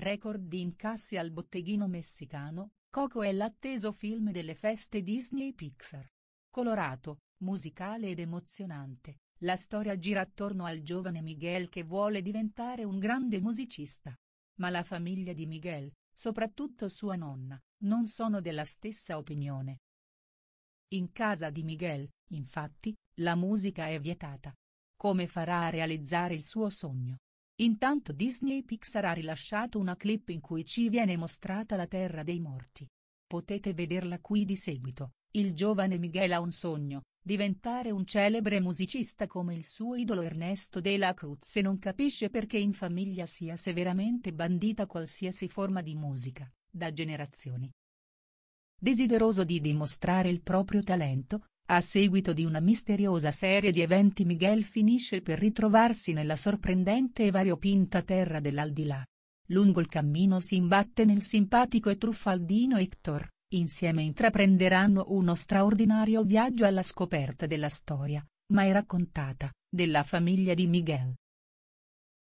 Record di incassi al botteghino messicano, Coco è l'atteso film delle feste Disney Pixar. Colorato, musicale ed emozionante, la storia gira attorno al giovane Miguel che vuole diventare un grande musicista. Ma la famiglia di Miguel, soprattutto sua nonna, non sono della stessa opinione. In casa di Miguel, infatti, la musica è vietata. Come farà a realizzare il suo sogno? Intanto Disney Pixar ha rilasciato una clip in cui ci viene mostrata la terra dei morti. Potete vederla qui di seguito, il giovane Miguel ha un sogno, diventare un celebre musicista come il suo idolo Ernesto De La Cruz e non capisce perché in famiglia sia severamente bandita qualsiasi forma di musica, da generazioni. Desideroso di dimostrare il proprio talento, a seguito di una misteriosa serie di eventi Miguel finisce per ritrovarsi nella sorprendente e variopinta terra dell'aldilà. Lungo il cammino si imbatte nel simpatico e truffaldino Hector, insieme intraprenderanno uno straordinario viaggio alla scoperta della storia, mai raccontata, della famiglia di Miguel.